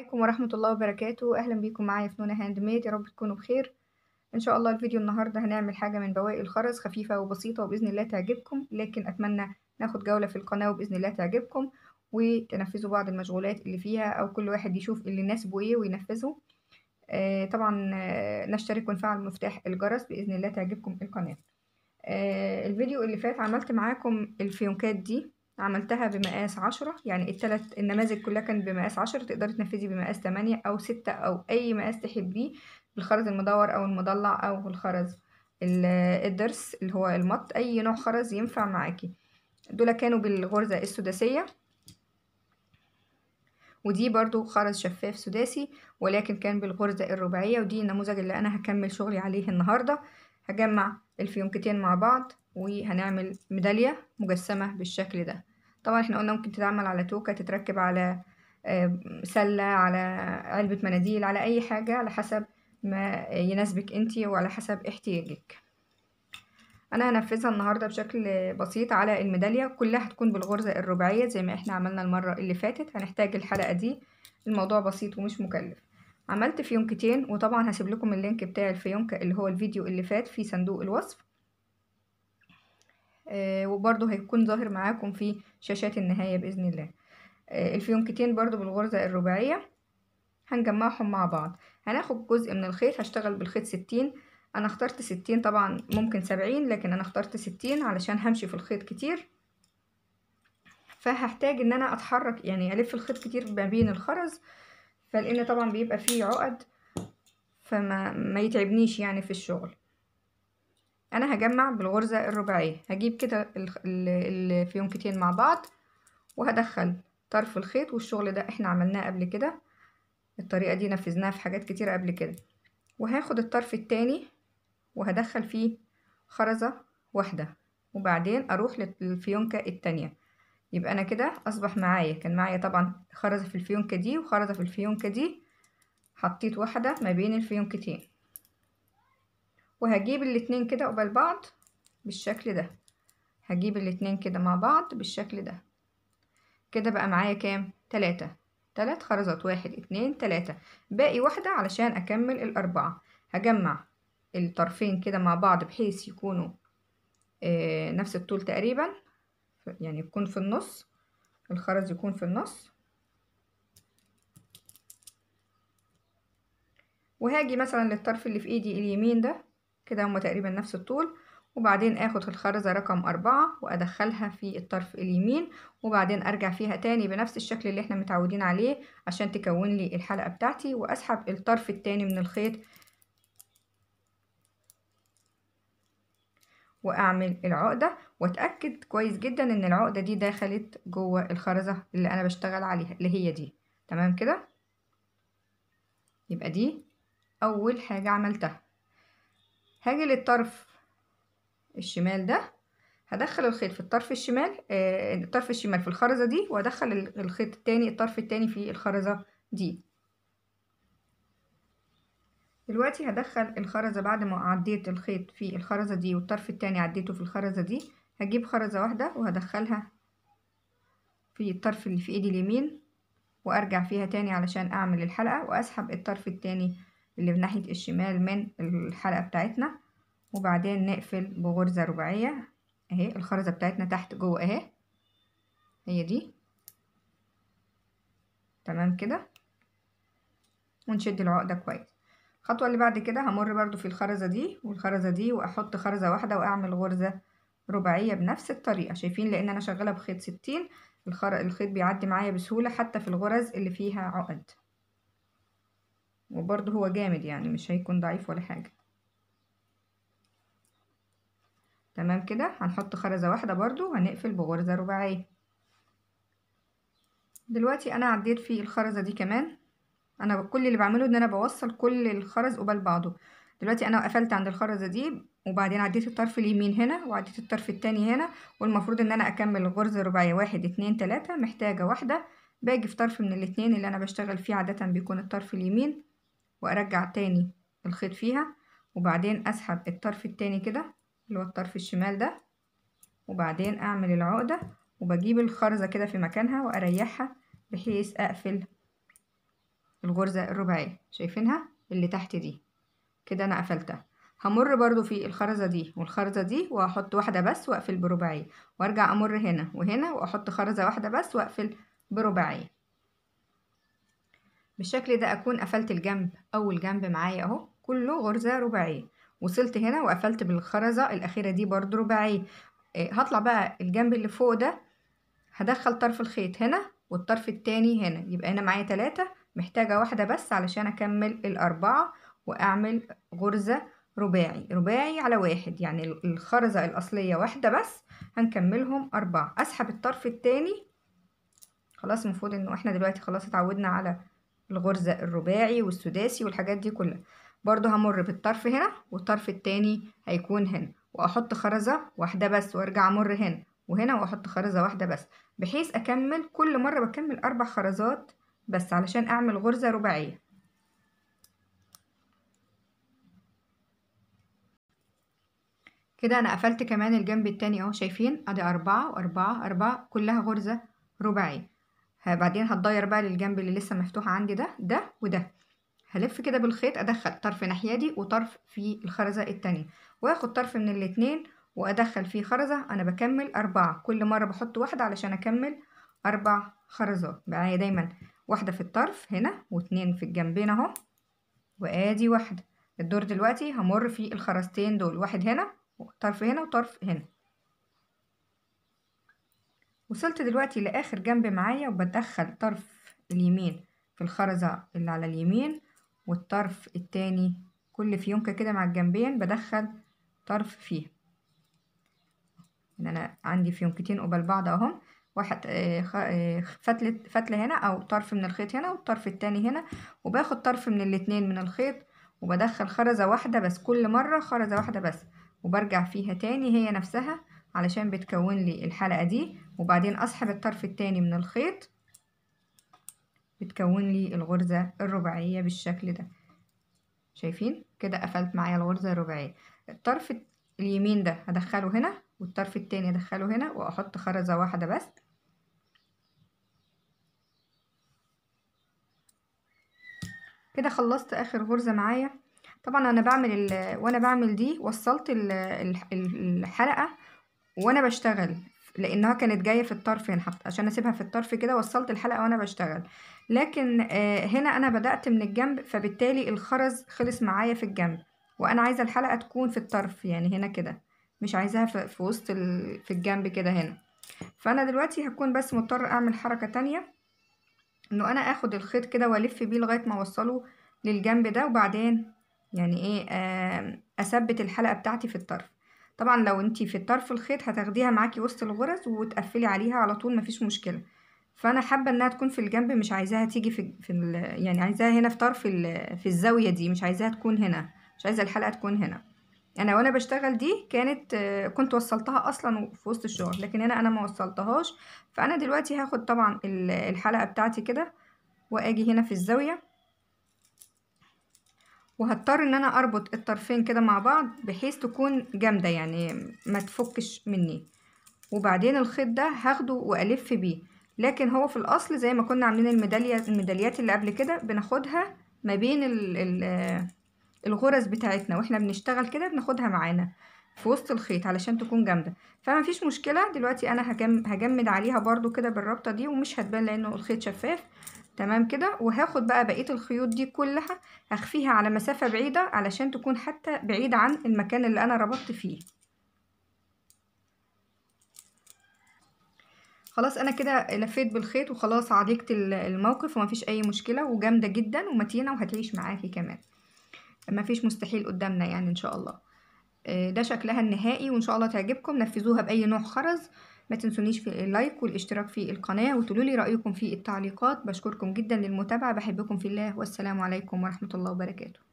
عليكم ورحمة الله وبركاته أهلا بيكم معايا في نونة هاند ميد يا رب تكونوا بخير إن شاء الله الفيديو النهاردة هنعمل حاجة من بواقي الخرز خفيفة وبسيطة وبإذن الله تعجبكم لكن أتمنى ناخد جولة في القناة وبإذن الله تعجبكم وتنفذوا بعض المشغولات اللي فيها أو كل واحد يشوف اللي يناسبه إيه وينفذه آه طبعا آه، نشترك ونفعل مفتاح الجرس بإذن الله تعجبكم القناة آه الفيديو اللي فات عملت معاكم الفيونكات دي عملتها بمقاس عشرة يعني التلات النماذج كلها كانت بمقاس عشرة تقدري تنفذي بمقاس تمانية أو ستة أو أي مقاس تحبيه بالخرز المدور أو المضلع أو الخرز الضرس اللي هو المط أي نوع خرز ينفع معاكي دول كانوا بالغرزة السداسية ودي برضو خرز شفاف سداسي ولكن كان بالغرزة الرباعية ودي النموذج اللي أنا هكمل شغلي عليه النهاردة هجمع الفيونكتين مع بعض وهنعمل ميدالية مجسمة بالشكل ده طبعا إحنا قلنا ممكن تتعمل على توكة، تتركب على سلة، على علبة مناديل، على أي حاجة على حسب ما يناسبِك أنتِ وعلى حسب احتياجِك. أنا هنفذها النهارده بشكل بسيط على الميدالية، كلّها هتكون بالغرزة الرباعية زي ما إحنا عملنا المرّة اللي فاتت، هنحتاج الحلقة دي، الموضوع بسيط ومش مكلّف. عملت فيونكتين وطبعا هسيب لكم اللينك بتاع الفيونكة اللي هو الفيديو اللي فات في صندوق الوصف. آه، وبرضه هيكون ظاهر معاكم في شاشات النهاية بإذن الله آه، الفيونكتين برضو بالغرزة الرباعية هنجمعهم مع بعض هناخد جزء من الخيط هشتغل بالخيط ستين انا اخترت ستين طبعا ممكن سبعين لكن انا اخترت ستين علشان همشي في الخيط كتير فهحتاج ان انا اتحرك يعني الف الخيط كتير ما بين الخرز فلان طبعا بيبقى فيه عقد فما ما يتعبنيش يعني في الشغل انا هجمع بالغرزة الرباعية هجيب كده الفيونكتين مع بعض وهدخل طرف الخيط والشغل ده احنا عملناه قبل كده الطريقة دي نفذناها في حاجات كتير قبل كده وهاخد الطرف التاني وهدخل فيه خرزة واحدة وبعدين اروح للفيونكة التانية يبقى انا كده اصبح معايا كان معايا طبعا خرزة في الفيونكة دي وخرزة في الفيونكة دي حطيت واحدة ما بين الفيونكتين وهجيب الاتنين كده قبل بعض بالشكل ده هجيب الاتنين كده مع بعض بالشكل ده كده بقى معايا كام تلاتة تلات خرزات واحد اتنين تلاتة باقي واحدة علشان اكمل الاربعة هجمع الطرفين كده مع بعض بحيث يكونوا آه نفس الطول تقريبا يعني يكون في النص الخرز يكون في النص وهاجي مثلا للطرف اللي في ايدي اليمين ده كده هما تقريبا نفس الطول وبعدين اخد الخرزة رقم أربعة وأدخلها في الطرف اليمين وبعدين أرجع فيها تاني بنفس الشكل اللي احنا متعودين عليه عشان تكون لي الحلقة بتاعتي وأسحب الطرف التاني من الخيط وأعمل العقدة وأتأكد كويس جدا إن العقدة دي دخلت جوه الخرزة اللي أنا بشتغل عليها اللي هي دي تمام كده يبقى دي أول حاجة عملتها هاجي للطرف الشمال ده هدخل الخيط في الطرف الشمال آه الطرف الشمال في الخرزة دي وادخل الخيط التاني الطرف التاني في الخرزة دي دلوقتي هدخل الخرزة بعد ما عديت الخيط في الخرزة دي والطرف التاني عديته في الخرزة دي هجيب خرزة واحدة وهدخلها في الطرف اللي في ايدي اليمين وارجع فيها تاني علشان اعمل الحلقة واسحب الطرف التاني اللي بناحية الشمال من الحلقة بتاعتنا وبعدين نقفل بغرزة رباعية اهي الخرزة بتاعتنا تحت جوه اهي هي دي تمام كده ونشد العقدة كويس الخطوة اللي بعد كده همر برضو في الخرزة دي والخرزة دي واحط خرزة واحدة واعمل غرزة رباعية بنفس الطريقة شايفين لان انا شغالة بخيط ستين الخيط بيعدي معايا بسهولة حتى في الغرز اللي فيها عقد وبرضه هو جامد يعني مش هيكون ضعيف ولا حاجة تمام كده هنحط خرزة واحدة برضو وهنقفل بغرزة رباعية دلوقتي انا عديت في الخرزة دي كمان انا كل اللي بعمله ان انا بوصل كل الخرز قبال بعضه دلوقتي انا قفلت عند الخرزة دي وبعدين عديت الطرف اليمين هنا وعديت الطرف التاني هنا والمفروض ان انا اكمل الغرزة رباعية واحد اتنين تلاتة محتاجة واحدة باجي في طرف من الاتنين اللي انا بشتغل فيه عادة بيكون الطرف اليمين وارجع تاني الخيط فيها وبعدين اسحب الطرف التاني كده اللي هو الطرف الشمال ده وبعدين اعمل العقدة وبجيب الخرزة كده في مكانها واريحها بحيث اقفل الغرزة الرباعية شايفينها اللي تحت دي كده انا قفلتها همر برضو في الخرزة دي والخرزة دي وهحط واحدة بس واقفل برباعية وارجع امر هنا وهنا واحط خرزة واحدة بس واقفل برباعية بالشكل ده أكون قفلت الجنب أول جنب معايا أهو كله غرزة رباعية وصلت هنا وقفلت بالخرزة الأخيرة دي برضو رباعية آه، هطلع بقى الجنب اللي فوق ده هدخل طرف الخيط هنا والطرف التاني هنا يبقى أنا معايا تلاتة محتاجة واحدة بس علشان أكمل الأربعة وأعمل غرزة رباعي رباعي على واحد يعني الخرزة الأصلية واحدة بس هنكملهم أربعة أسحب الطرف التاني خلاص المفروض إنه إحنا دلوقتي خلاص اتعودنا على الغرزة الرباعي والسداسي والحاجات دي كلها برضو همر بالطرف هنا والطرف التاني هيكون هنا واحط خرزة واحدة بس وارجع امر هنا وهنا واحط خرزة واحدة بس بحيث اكمل كل مرة بكمل اربع خرزات بس علشان اعمل غرزة رباعية كده انا قفلت كمان الجنب التاني اهو شايفين ادي اربعة واربعة اربعة كلها غرزة رباعية بعدين هتضير بقى للجنب اللي لسه مفتوح عندي ده ده وده هلف كده بالخيط ادخل طرف ناحيه دي وطرف في الخرزه التانية واخد طرف من الاتنين وادخل فيه خرزه انا بكمل اربعه كل مره بحط واحده علشان اكمل اربع خرزات معايا دايما واحده في الطرف هنا واتنين في الجنبين اهو وادي واحده الدور دلوقتي همر في الخرزتين دول واحد هنا وطرف هنا وطرف هنا وصلت دلوقتي لاخر جنب معايا وبدخل طرف اليمين في الخرزة اللي على اليمين والطرف التاني كل فيونكة كده مع الجنبين بدخل طرف فيه ان انا عندي فيونكتين قبل بعض اهم واحد آه، آه، فتلة فتلة هنا او طرف من الخيط هنا والطرف التاني هنا وباخد طرف من الاتنين من الخيط وبدخل خرزة واحدة بس كل مرة خرزة واحدة بس وبرجع فيها تاني هي نفسها علشان بتكون لي الحلقة دي وبعدين أسحب الطرف التاني من الخيط بتكون لي الغرزة الرباعية بالشكل ده شايفين كده قفلت معايا الغرزة الرباعية الطرف اليمين ده هدخله هنا والطرف التاني ادخله هنا واحط خرزة واحدة بس كده خلصت اخر غرزة معايا طبعا انا بعمل وانا بعمل دي وصلت الحلقة وانا بشتغل لانها كانت جايه في الطرف هنا عشان اسيبها في الطرف كده وصلت الحلقه وانا بشتغل لكن آه، هنا انا بدات من الجنب فبالتالي الخرز خلص معايا في الجنب وانا عايزه الحلقه تكون في الطرف يعني هنا كده مش عايزاها في, وسط ال... في الجنب كده هنا فانا دلوقتي هكون بس مضطر اعمل حركه تانية انه انا اخد الخيط كده والف بيه لغايه ما اوصله للجنب ده وبعدين يعني ايه اثبت الحلقه بتاعتي في الطرف طبعا لو انتي في طرف الخيط هتاخديها معاكي وسط الغرز وتقفلي عليها على طول مفيش مشكلة فانا حابة انها تكون في الجنب مش عايزاها تيجي في, في ال... يعني عايزاها هنا في طرف ال... في الزاوية دي مش عايزاها تكون هنا مش عايزة الحلقة تكون هنا انا وانا بشتغل دي كانت كنت وصلتها اصلا في وسط الشغل لكن هنا انا ما وصلتهاش فانا دلوقتي هاخد طبعا الحلقة بتاعتي كده واجي هنا في الزاوية وهضطر ان انا اربط الطرفين كده مع بعض بحيث تكون جامدة يعني ما تفكش مني وبعدين الخيط ده هاخده والف بيه لكن هو في الاصل زي ما كنا عاملين الميدالية الميداليات اللي قبل كده بناخدها ما بين ال ال الغرز بتاعتنا واحنا بنشتغل كده بناخدها معانا في وسط الخيط علشان تكون جامدة فما فيش مشكلة دلوقتي انا هجم هجمد عليها برضو كده بالربطة دي ومش هتبان لانه الخيط شفاف تمام كده وهاخد بقى بقية الخيوط دي كلها هخفيها على مسافة بعيدة علشان تكون حتى بعيدة عن المكان اللي أنا ربطت فيه خلاص انا كده لفيت بالخيط وخلاص عالجت الموقف ومفيش اي مشكله وجامده جدا ومتينه وهتعيش معاكي كمان مفيش مستحيل قدامنا يعني ان شاء الله آه، ده شكلها النهائي وان شاء الله تعجبكم نفذوها باي نوع خرز ما تنسونيش في اللايك والاشتراك في القناة وتقولوا لي رأيكم في التعليقات بشكركم جدا للمتابعة بحبكم في الله والسلام عليكم ورحمة الله وبركاته